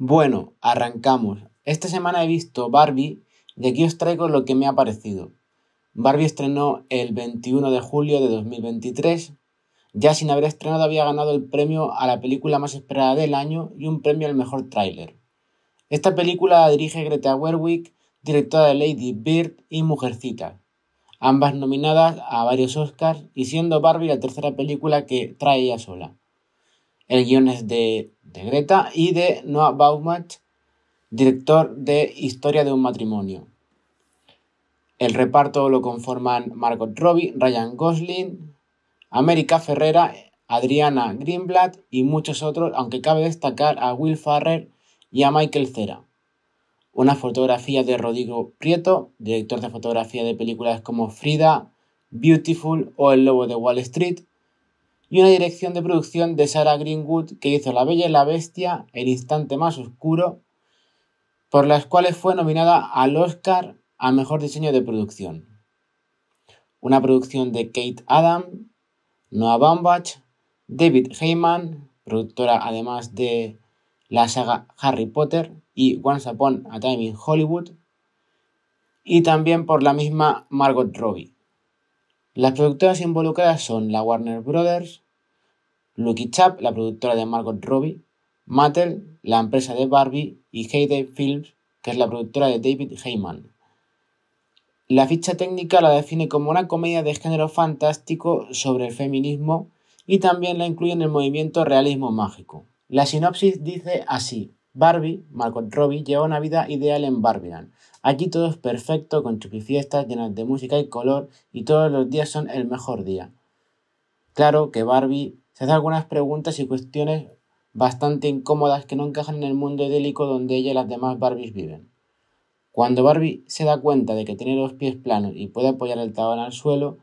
Bueno, arrancamos. Esta semana he visto Barbie y aquí os traigo lo que me ha parecido. Barbie estrenó el 21 de julio de 2023. Ya sin haber estrenado había ganado el premio a la película más esperada del año y un premio al mejor tráiler. Esta película la dirige Greta Werwick, directora de Lady Bird y Mujercita, ambas nominadas a varios Oscars y siendo Barbie la tercera película que trae ella sola. El guion es de de Greta, y de Noah Baumach, director de Historia de un matrimonio. El reparto lo conforman Margot Robbie, Ryan Gosling, América Ferrera, Adriana Greenblatt y muchos otros, aunque cabe destacar a Will Farrer y a Michael Cera. Una fotografía de Rodrigo Prieto, director de fotografía de películas como Frida, Beautiful o El Lobo de Wall Street, y una dirección de producción de Sarah Greenwood que hizo La Bella y la Bestia, El Instante Más Oscuro, por las cuales fue nominada al Oscar a Mejor Diseño de Producción. Una producción de Kate Adam, Noah Baumbach, David Heyman, productora además de la saga Harry Potter y Once Upon a Time in Hollywood, y también por la misma Margot Robbie. Las productoras involucradas son la Warner Brothers, Lucky Chap, la productora de Margot Robbie, Mattel, la empresa de Barbie, y Heyday Films, que es la productora de David Heyman. La ficha técnica la define como una comedia de género fantástico sobre el feminismo y también la incluye en el movimiento realismo mágico. La sinopsis dice así. Barbie, Margot Robbie, lleva una vida ideal en Barbieland. Aquí todo es perfecto, con chupifiestas llenas de música y color, y todos los días son el mejor día. Claro que Barbie se hace algunas preguntas y cuestiones bastante incómodas que no encajan en el mundo idílico donde ella y las demás Barbies viven. Cuando Barbie se da cuenta de que tiene los pies planos y puede apoyar el tabón al suelo,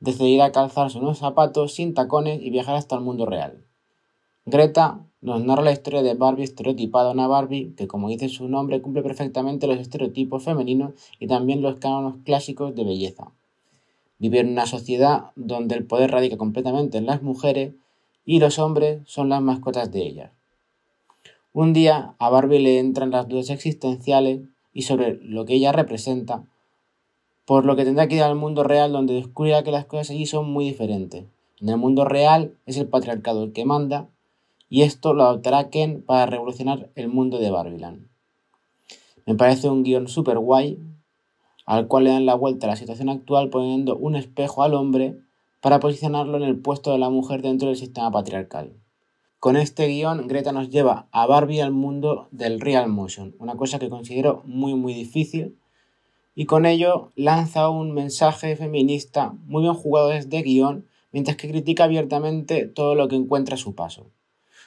decidirá calzarse unos zapatos sin tacones y viajar hasta el mundo real. Greta nos narra la historia de Barbie estereotipada, una Barbie que, como dice su nombre, cumple perfectamente los estereotipos femeninos y también los cánones clásicos de belleza. Vive en una sociedad donde el poder radica completamente en las mujeres y los hombres son las mascotas de ellas. Un día a Barbie le entran las dudas existenciales y sobre lo que ella representa, por lo que tendrá que ir al mundo real donde descubrirá que las cosas allí son muy diferentes. En el mundo real es el patriarcado el que manda y esto lo adoptará Ken para revolucionar el mundo de Barbiland. Me parece un guión super guay, al cual le dan la vuelta a la situación actual poniendo un espejo al hombre para posicionarlo en el puesto de la mujer dentro del sistema patriarcal. Con este guión, Greta nos lleva a Barbie al mundo del real motion, una cosa que considero muy muy difícil, y con ello lanza un mensaje feminista muy bien jugado desde guión, mientras que critica abiertamente todo lo que encuentra a su paso.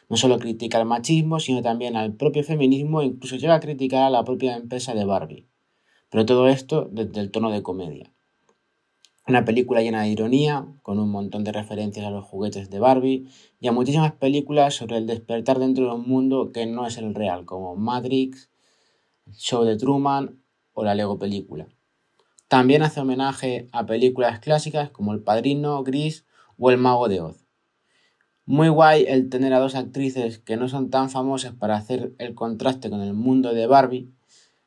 No solo critica al machismo, sino también al propio feminismo e incluso llega a criticar a la propia empresa de Barbie. Pero todo esto desde el tono de comedia. Una película llena de ironía, con un montón de referencias a los juguetes de Barbie y a muchísimas películas sobre el despertar dentro de un mundo que no es el real, como Matrix, Show de Truman o la Lego película. También hace homenaje a películas clásicas como El Padrino, Gris o El Mago de Oz. Muy guay el tener a dos actrices que no son tan famosas para hacer el contraste con el mundo de Barbie.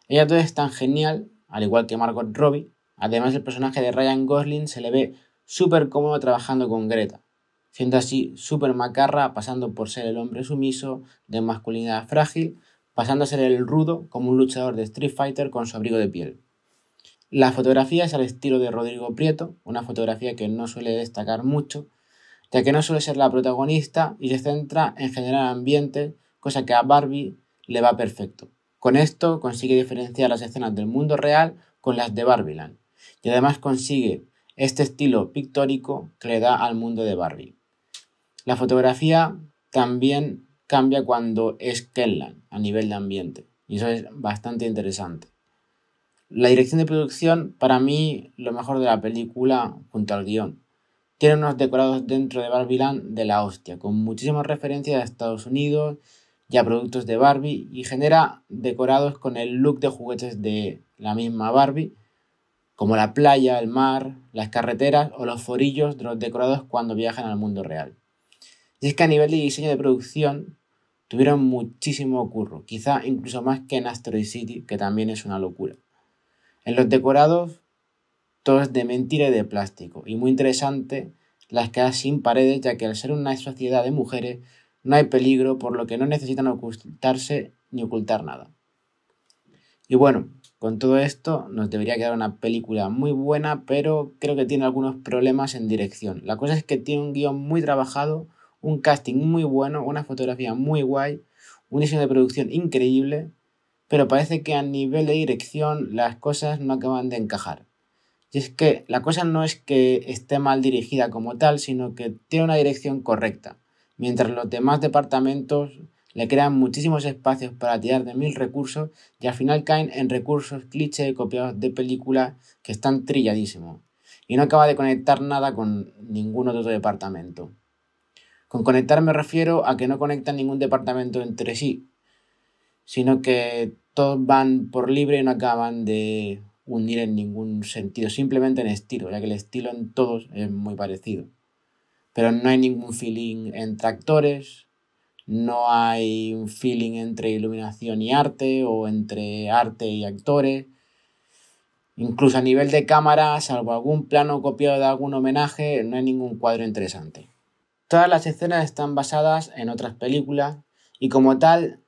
Ella todo es tan genial, al igual que Margot Robbie. Además, el personaje de Ryan Gosling se le ve súper cómodo trabajando con Greta, siendo así súper macarra, pasando por ser el hombre sumiso, de masculinidad frágil, pasando a ser el rudo como un luchador de Street Fighter con su abrigo de piel. La fotografía es al estilo de Rodrigo Prieto, una fotografía que no suele destacar mucho, ya que no suele ser la protagonista y se centra en generar ambiente, cosa que a Barbie le va perfecto. Con esto consigue diferenciar las escenas del mundo real con las de Barbieland, y además consigue este estilo pictórico que le da al mundo de Barbie. La fotografía también cambia cuando es Kenland a nivel de ambiente, y eso es bastante interesante. La dirección de producción, para mí, lo mejor de la película junto al guión. Tiene unos decorados dentro de Barbie Land de la hostia, con muchísimas referencias a Estados Unidos y a productos de Barbie, y genera decorados con el look de juguetes de la misma Barbie, como la playa, el mar, las carreteras o los forillos de los decorados cuando viajan al mundo real. Y es que a nivel de diseño de producción tuvieron muchísimo curro, quizá incluso más que en Asteroid City, que también es una locura. En los decorados todos de mentira y de plástico. Y muy interesante, las casas sin paredes, ya que al ser una sociedad de mujeres no hay peligro, por lo que no necesitan ocultarse ni ocultar nada. Y bueno, con todo esto nos debería quedar una película muy buena, pero creo que tiene algunos problemas en dirección. La cosa es que tiene un guión muy trabajado, un casting muy bueno, una fotografía muy guay, un diseño de producción increíble, pero parece que a nivel de dirección las cosas no acaban de encajar. Y es que la cosa no es que esté mal dirigida como tal, sino que tiene una dirección correcta, mientras los demás departamentos le crean muchísimos espacios para tirar de mil recursos y al final caen en recursos clichés copiados de películas que están trilladísimos y no acaba de conectar nada con ningún otro departamento. Con conectar me refiero a que no conectan ningún departamento entre sí, sino que todos van por libre y no acaban de unir en ningún sentido, simplemente en estilo, ya que el estilo en todos es muy parecido. Pero no hay ningún feeling entre actores, no hay un feeling entre iluminación y arte o entre arte y actores. Incluso a nivel de cámara, salvo algún plano copiado de algún homenaje, no hay ningún cuadro interesante. Todas las escenas están basadas en otras películas y como tal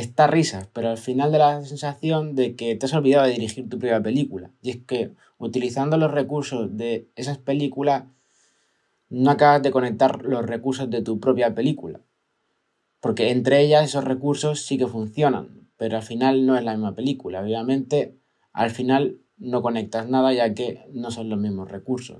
está risa, pero al final de la sensación de que te has olvidado de dirigir tu propia película. Y es que utilizando los recursos de esas películas, no acabas de conectar los recursos de tu propia película. Porque entre ellas esos recursos sí que funcionan, pero al final no es la misma película. Obviamente, al final no conectas nada ya que no son los mismos recursos.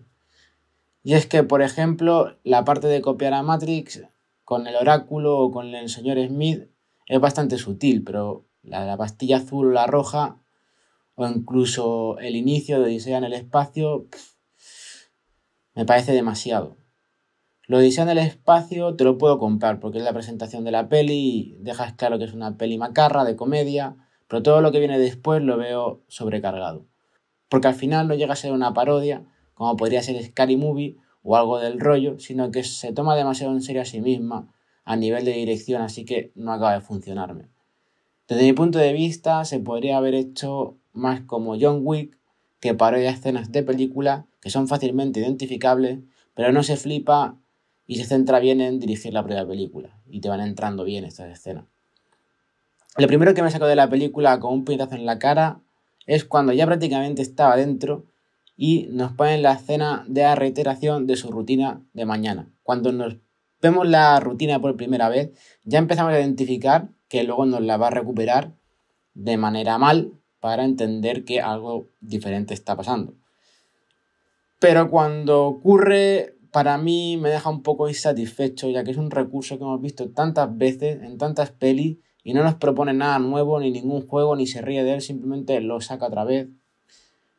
Y es que, por ejemplo, la parte de copiar a Matrix con el oráculo o con el señor Smith es bastante sutil, pero la la pastilla azul o la roja, o incluso el inicio de Odisea en el espacio, me parece demasiado. Lo Odisea en el espacio te lo puedo comprar porque es la presentación de la peli y dejas claro que es una peli macarra, de comedia, pero todo lo que viene después lo veo sobrecargado. Porque al final no llega a ser una parodia, como podría ser Scary Movie o algo del rollo, sino que se toma demasiado en serio a sí misma a nivel de dirección, así que no acaba de funcionarme. Desde mi punto de vista, se podría haber hecho más como John Wick, que ya escenas de película que son fácilmente identificables, pero no se flipa y se centra bien en dirigir la propia película, y te van entrando bien estas escenas. Lo primero que me sacó de la película con un puñetazo en la cara es cuando ya prácticamente estaba dentro y nos ponen la escena de la reiteración de su rutina de mañana, cuando nos vemos la rutina por primera vez, ya empezamos a identificar que luego nos la va a recuperar de manera mal para entender que algo diferente está pasando. Pero cuando ocurre, para mí me deja un poco insatisfecho, ya que es un recurso que hemos visto tantas veces en tantas pelis y no nos propone nada nuevo, ni ningún juego, ni se ríe de él, simplemente lo saca otra vez.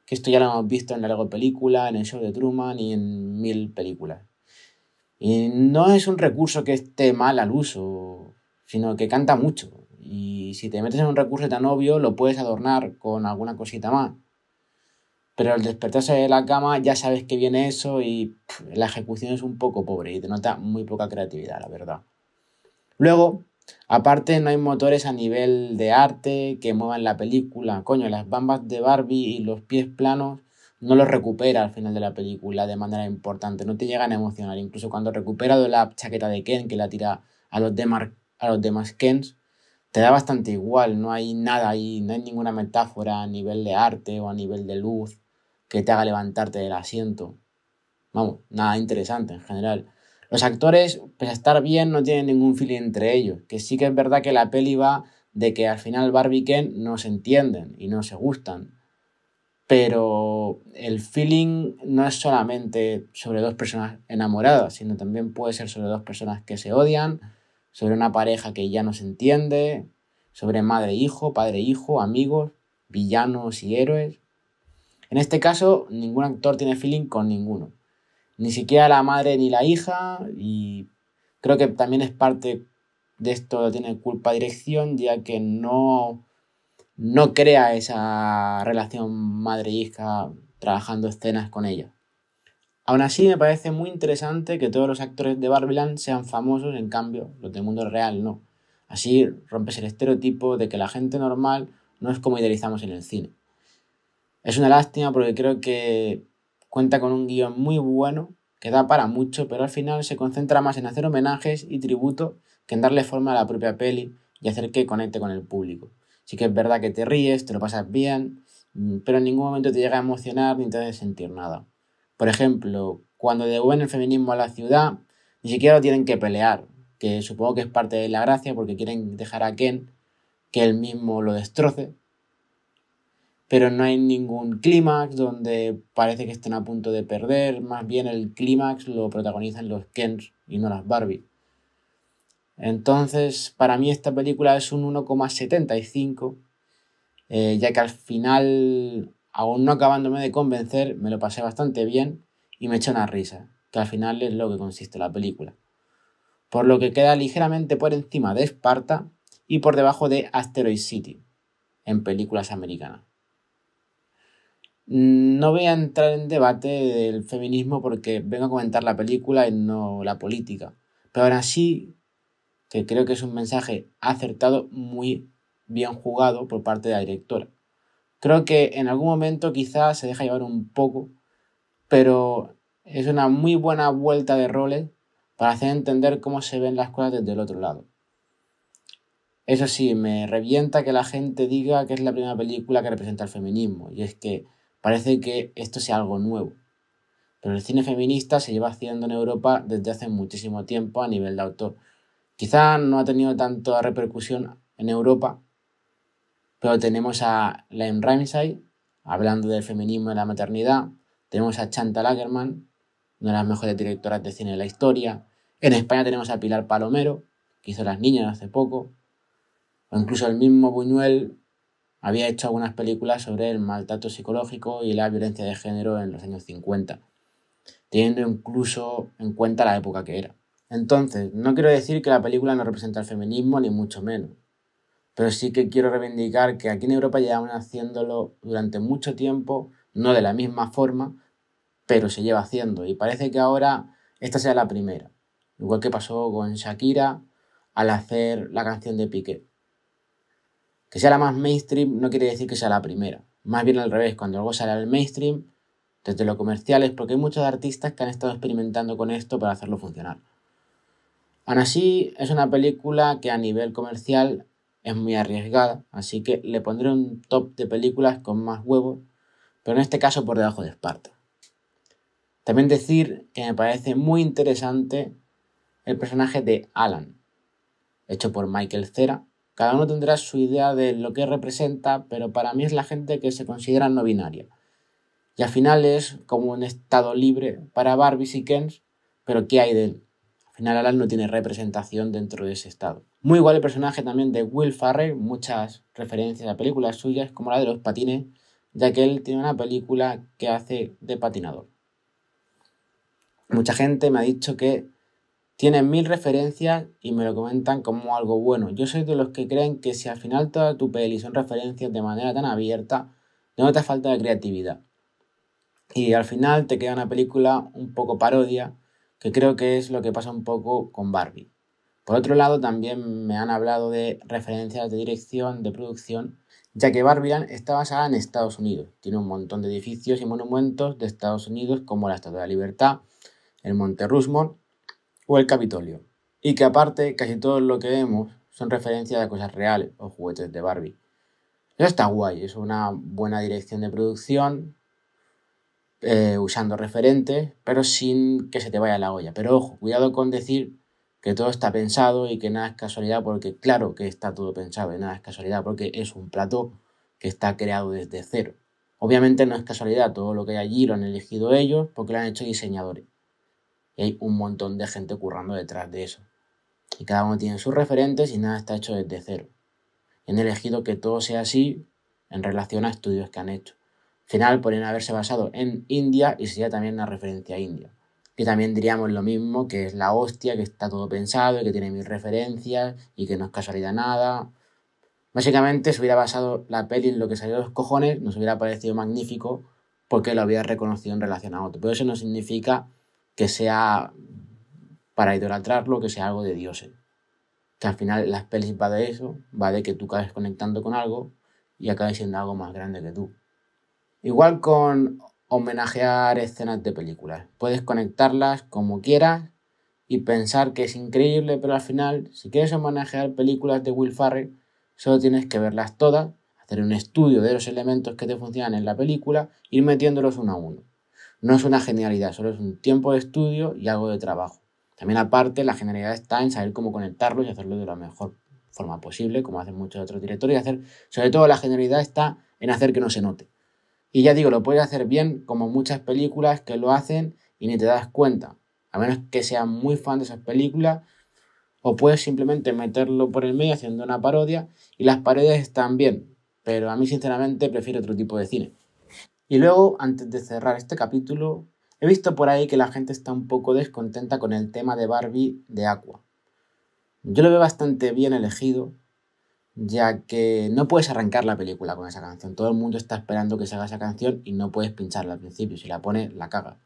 Que esto ya lo hemos visto en la largo película, en el show de Truman y en mil películas. Y no es un recurso que esté mal al uso, sino que canta mucho. Y si te metes en un recurso tan obvio, lo puedes adornar con alguna cosita más. Pero al despertarse de la cama ya sabes que viene eso y la ejecución es un poco pobre y te nota muy poca creatividad, la verdad. Luego, aparte no hay motores a nivel de arte que muevan la película. Coño, las bambas de Barbie y los pies planos no lo recupera al final de la película de manera importante, no te llega a emocionar. Incluso cuando recuperado la chaqueta de Ken que la tira a los, a los demás Kens, te da bastante igual, no hay nada ahí, no hay ninguna metáfora a nivel de arte o a nivel de luz que te haga levantarte del asiento. Vamos, nada interesante en general. Los actores, pese a estar bien, no tienen ningún feeling entre ellos, que sí que es verdad que la peli va de que al final Barbie y Ken no se entienden y no se gustan, pero el feeling no es solamente sobre dos personas enamoradas, sino también puede ser sobre dos personas que se odian, sobre una pareja que ya no se entiende, sobre madre e hijo, padre e hijo, amigos, villanos y héroes. En este caso, ningún actor tiene feeling con ninguno, ni siquiera la madre ni la hija, y creo que también es parte de esto, tiene culpa dirección, ya que no no crea esa relación madre-hija trabajando escenas con ella. Aún así, me parece muy interesante que todos los actores de Barbiland sean famosos, en cambio, los del mundo real no. Así rompes el estereotipo de que la gente normal no es como idealizamos en el cine. Es una lástima porque creo que cuenta con un guión muy bueno, que da para mucho, pero al final se concentra más en hacer homenajes y tributo que en darle forma a la propia peli y hacer que conecte con el público. Sí que es verdad que te ríes, te lo pasas bien, mm, pero en ningún momento te llega a emocionar ni te hace sentir nada. Por ejemplo, cuando devuelven el feminismo a la ciudad, ni siquiera lo tienen que pelear, que supongo que es parte de la gracia porque quieren dejar a Ken que él mismo lo destroce. Pero no hay ningún clímax donde parece que estén a punto de perder, más bien el clímax lo protagonizan los Kens y no las Barbie. Entonces, para mí esta película es un 1,75, eh, ya que al final, aún no acabándome de convencer, me lo pasé bastante bien y me eché una risa, que al final es lo que consiste la película. Por lo que queda ligeramente por encima de Esparta y por debajo de Asteroid City, en películas americanas. Mm, no voy a entrar en debate del feminismo porque vengo a comentar la película y no la política. Pero ahora sí que creo que es un mensaje acertado, muy bien jugado por parte de la directora. Creo que en algún momento quizás se deja llevar un poco, pero es una muy buena vuelta de roles para hacer entender cómo se ven las cosas desde el otro lado. Eso sí, me revienta que la gente diga que es la primera película que representa el feminismo, y es que parece que esto sea algo nuevo. Pero el cine feminista se lleva haciendo en Europa desde hace muchísimo tiempo a nivel de autor, Quizás no ha tenido tanta repercusión en Europa, pero tenemos a Lane Rhymeside, hablando del feminismo y la maternidad. Tenemos a Chantal Lagerman, una de las mejores directoras de cine de la historia. En España tenemos a Pilar Palomero, que hizo Las Niñas hace poco. O incluso el mismo Buñuel había hecho algunas películas sobre el maltrato psicológico y la violencia de género en los años 50, teniendo incluso en cuenta la época que era. Entonces, no quiero decir que la película no representa el feminismo, ni mucho menos. Pero sí que quiero reivindicar que aquí en Europa van haciéndolo durante mucho tiempo, no de la misma forma, pero se lleva haciendo. Y parece que ahora esta sea la primera. Igual que pasó con Shakira al hacer la canción de Piqué. Que sea la más mainstream no quiere decir que sea la primera. Más bien al revés, cuando algo sale al mainstream, desde lo comercial porque hay muchos artistas que han estado experimentando con esto para hacerlo funcionar. Aún así, es una película que a nivel comercial es muy arriesgada, así que le pondré un top de películas con más huevos, pero en este caso por debajo de Esparta. También decir que me parece muy interesante el personaje de Alan, hecho por Michael Cera. Cada uno tendrá su idea de lo que representa, pero para mí es la gente que se considera no binaria. Y al final es como un estado libre para Barbies y Kens, pero ¿qué hay de él? final Alan no tiene representación dentro de ese estado. Muy igual el personaje también de Will Farrell, muchas referencias a películas suyas como la de los patines, ya que él tiene una película que hace de patinador. Mucha gente me ha dicho que tiene mil referencias y me lo comentan como algo bueno. Yo soy de los que creen que si al final toda tu peli son referencias de manera tan abierta, no te falta de creatividad. Y al final te queda una película un poco parodia que creo que es lo que pasa un poco con Barbie. Por otro lado, también me han hablado de referencias de dirección, de producción, ya que Barbie está basada en Estados Unidos. Tiene un montón de edificios y monumentos de Estados Unidos como la Estatua de la Libertad, el Monte Rushmore o el Capitolio. Y que aparte casi todo lo que vemos son referencias a cosas reales o juguetes de Barbie. Eso está guay, es una buena dirección de producción, eh, usando referentes, pero sin que se te vaya la olla. Pero ojo, cuidado con decir que todo está pensado y que nada es casualidad, porque claro que está todo pensado y nada es casualidad, porque es un plato que está creado desde cero. Obviamente no es casualidad, todo lo que hay allí lo han elegido ellos porque lo han hecho diseñadores. Y hay un montón de gente currando detrás de eso. Y cada uno tiene sus referentes y nada está hecho desde cero. han elegido que todo sea así en relación a estudios que han hecho final podrían haberse basado en India y sería también una referencia a India. Que también diríamos lo mismo, que es la hostia, que está todo pensado, y que tiene mil referencias y que no es casualidad nada. Básicamente si hubiera basado la peli en lo que salió de los cojones, nos hubiera parecido magnífico porque lo había reconocido en relación a otro. Pero eso no significa que sea para idolatrarlo, que sea algo de dioses. Que al final las pelis va de eso, va de que tú caes conectando con algo y acabes siendo algo más grande que tú. Igual con homenajear escenas de películas. Puedes conectarlas como quieras y pensar que es increíble, pero al final, si quieres homenajear películas de Will Ferrell, solo tienes que verlas todas, hacer un estudio de los elementos que te funcionan en la película, ir metiéndolos uno a uno. No es una genialidad, solo es un tiempo de estudio y algo de trabajo. También aparte, la genialidad está en saber cómo conectarlos y hacerlo de la mejor forma posible, como hacen muchos otros directores, y hacer, sobre todo la genialidad está en hacer que no se note. Y ya digo, lo puedes hacer bien como muchas películas que lo hacen y ni te das cuenta. A menos que seas muy fan de esas películas. O puedes simplemente meterlo por el medio haciendo una parodia. Y las parodias están bien. Pero a mí sinceramente prefiero otro tipo de cine. Y luego, antes de cerrar este capítulo, he visto por ahí que la gente está un poco descontenta con el tema de Barbie de Aqua. Yo lo veo bastante bien elegido, ya que no puedes arrancar la película con esa canción. Todo el mundo está esperando que se haga esa canción y no puedes pincharla al principio. Si la pones, la caga.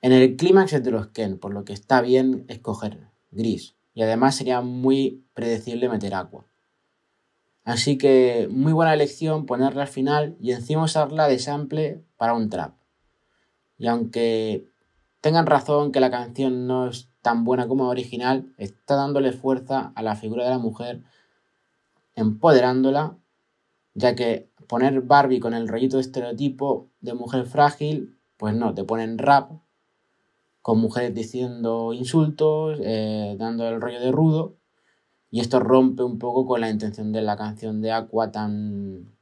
En el clímax es de los Ken, por lo que está bien escoger gris. Y además sería muy predecible meter agua. Así que muy buena elección ponerla al final y encima usarla de sample para un trap. Y aunque tengan razón que la canción no es tan buena como original, está dándole fuerza a la figura de la mujer empoderándola, ya que poner Barbie con el rollito de estereotipo de mujer frágil, pues no, te ponen rap con mujeres diciendo insultos, eh, dando el rollo de rudo, y esto rompe un poco con la intención de la canción de Aqua tan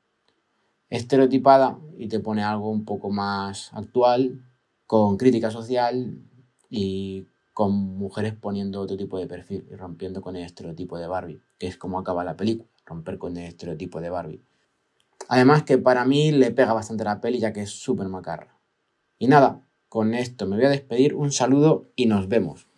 estereotipada y te pone algo un poco más actual, con crítica social y con mujeres poniendo otro tipo de perfil y rompiendo con el estereotipo de Barbie, que es como acaba la película romper con el estereotipo de Barbie. Además que para mí le pega bastante la peli ya que es súper macarra. Y nada, con esto me voy a despedir, un saludo y nos vemos.